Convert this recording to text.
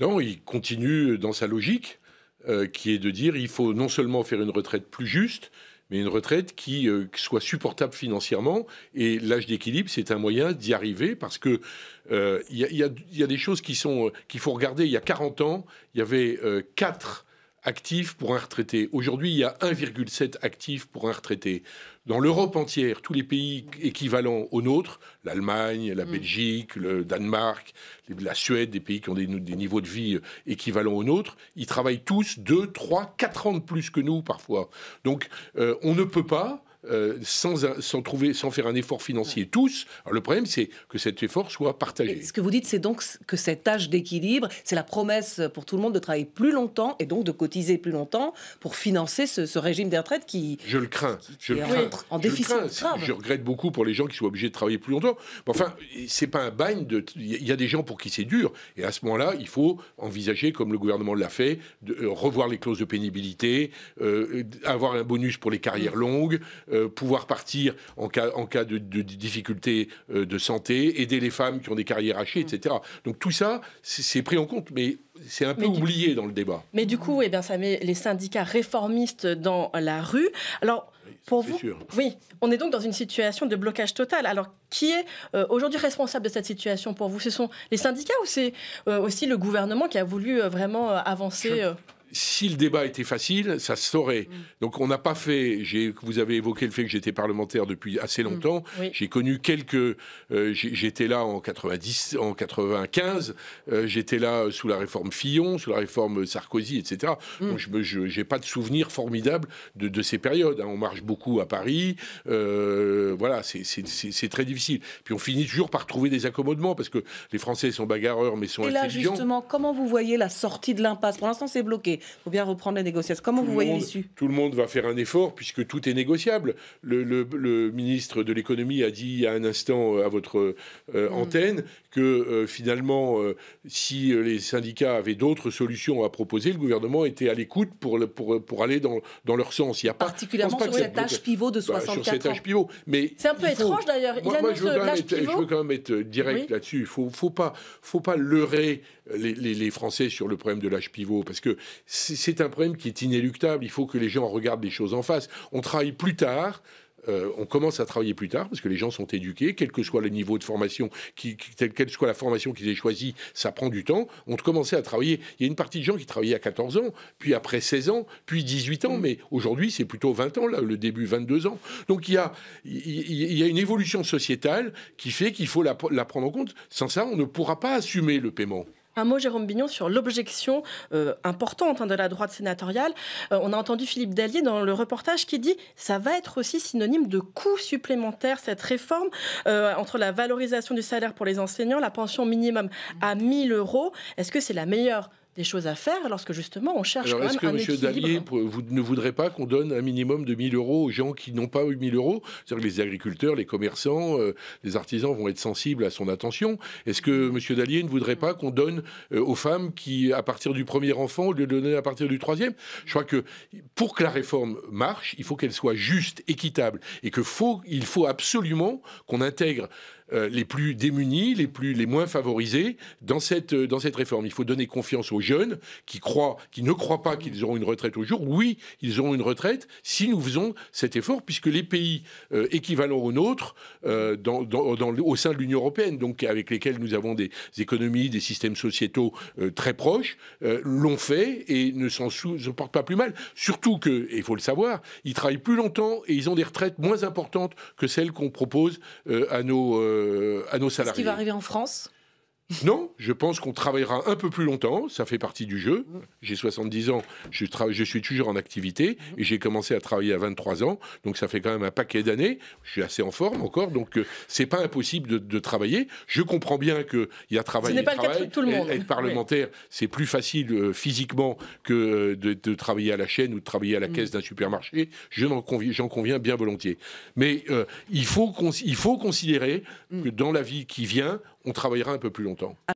Non, il continue dans sa logique, euh, qui est de dire il faut non seulement faire une retraite plus juste, mais une retraite qui euh, soit supportable financièrement. Et l'âge d'équilibre, c'est un moyen d'y arriver parce que euh, il y, a des choses qui sont qu'il faut regarder. Il y a 40 ans, il y avait quatre actifs pour un retraité. Aujourd'hui, il y a 1,7 actifs pour un retraité. Dans l'Europe entière, tous les pays équivalents aux nôtres, l'Allemagne, la mm. Belgique, le Danemark, la Suède, des pays qui ont des, niveaux de vie euh, équivalents aux nôtres, ils travaillent tous 2, 3, 4 ans de plus que nous parfois. Donc euh, on ne peut pas euh, sans, trouver, sans faire un effort financier tous. Alors le problème, c'est que cet effort soit partagé. ce que vous dites, c'est donc que cette tâche d'équilibre, c'est la promesse pour tout le monde de travailler plus longtemps et donc de cotiser plus longtemps pour financer ce, régime des retraites qui. Je le crains. je le crains. En, je déficit. Je regrette beaucoup pour les gens qui sont obligés de travailler plus longtemps. enfin, c'est pas un bagne. De... Il y a des gens pour qui c'est dur. Et à ce moment-là, il faut envisager, comme le gouvernement l'a fait, de euh, revoir les clauses de pénibilité, euh, avoir un bonus pour les carrières mmh. longues, euh, pouvoir partir en cas, en cas de, difficulté de euh, difficultés de santé, aider les femmes qui ont des carrières hachées, mm. etc. Donc tout ça, c'est pris en compte, mais c'est un peu oublié dans le débat. Mais du coup, eh bien, ça met les syndicats réformistes dans la rue. Alors, pour vous, oui, on est donc dans une situation de blocage total. Alors, qui est euh, aujourd'hui responsable de cette situation pour vous Ce sont les syndicats ou c'est aussi le gouvernement qui a voulu vraiment avancer si le débat était facile, ça se saurait. Mm. Donc on n'a pas fait. Vous avez évoqué le fait que j'étais parlementaire depuis assez mm. longtemps. J'ai connu quelques. Euh, j'étais là en 90, en 95. Euh, j'étais là sous la réforme Fillon, sous la réforme Sarkozy, etc. Mm. je n'ai pas de souvenirs formidables de, ces périodes. Hein. On marche beaucoup à Paris. Euh, voilà, c'est très difficile. Puis on finit toujours par trouver des accommodements parce que les Français sont bagarreurs mais sont Et là justement, comment vous voyez la sortie de l'impasse Pour l'instant, c'est bloqué faut bien reprendre les négociations. Comment vous voyez l'issue Tout le monde va faire un effort puisque tout est négociable. Le, ministre de l'économie a dit il y a un instant euh, à votre euh, hmm. antenne que euh, finalement, si les syndicats avaient d'autres solutions à proposer, le gouvernement était à l'écoute pour, pour, pour aller dans, dans leur sens. Il y a Particulièrement sur cet tâche pivot de 64 bah, sur ans. Mais c'est un peu étrange d'ailleurs. Moi, je, veux je, quand même être direct là-dessus. Il faut, faut pas, faut pas leurrer les, Français sur le problème de l'âge pivot, parce que c'est un problème qui est inéluctable. Il faut que les gens regardent les choses en face. On travaille plus tard. Euh, on commence à travailler plus tard parce que les gens sont éduqués, quel que soit le niveau de formation, qui, quelle que soit la formation qu'ils aient choisie, ça prend du temps. On commençait à travailler. Il y a une partie de gens qui travaillaient à 14 ans, puis après 16 ans, puis 18 ans, mm. mais aujourd'hui c'est plutôt 20 ans, le début 22 ans. Donc il y a, il y une évolution sociétale qui fait qu'il faut la prendre en compte. Sans ça, on ne pourra pas assumer le paiement. Un mot, Jérôme Bignon, sur l'objection euh, importante hein, de la droite sénatoriale. Euh, on a entendu Philippe Dallier dans le reportage qui dit ça va être aussi synonyme de coûts supplémentaires, cette réforme, euh, entre la valorisation du salaire pour les enseignants, la pension minimum à 1000 euros. Est-ce que c'est la meilleure des choses à faire lorsque justement on cherche Alors, est-ce que M. Dallier vous ne voudrez pas qu'on donne un minimum de 1000 euros aux gens qui n'ont pas eu 1000 euros C'est-à-dire que les agriculteurs, les commerçants, euh, les artisans vont être sensibles à son attention. Est-ce que mm. monsieur Dallier ne voudrait pas qu'on donne euh, aux femmes qui, à partir du premier enfant, au lieu de donner à partir du troisième Je crois que pour que la réforme marche, il faut qu'elle soit juste, équitable, et que il faut absolument qu'on intègre euh, les plus démunis, les, plus, les moins favorisés dans cette, euh, dans cette réforme. Il faut donner confiance aux jeunes qui, croient, qui ne croient pas qu'ils auront une retraite au jour. Oui, ils auront une retraite si nous faisons cet effort, puisque les pays euh, équivalents aux nôtres, dans, dans, au sein de l'Union européenne, donc avec lesquels nous avons des, économies, des systèmes sociétaux très proches, l'ont fait et ne s'en portent pas plus mal. Surtout que, il faut le savoir, ils travaillent plus longtemps et ils ont des retraites moins importantes que celles qu'on propose à nos euh, à nos salariés. Ce qui va arriver en France non, je pense qu'on travaillera un peu plus longtemps, ça fait partie du jeu. Mm. J'ai 70 ans, je, suis toujours en activité mm. et j'ai commencé à travailler à 23 ans, donc ça fait quand même un paquet d'années. Je suis assez en forme encore, donc euh, c'est pas impossible de, travailler. Je comprends bien qu'il y a travail et travail. tout le monde. Être parlementaire, c'est plus facile euh, physiquement que euh, de, travailler à la chaîne ou de travailler à la mm. caisse d'un supermarché. J'en conviens, bien volontiers. Mais il, faut il faut considérer que dans la vie qui vient, on travaillera un peu plus longtemps.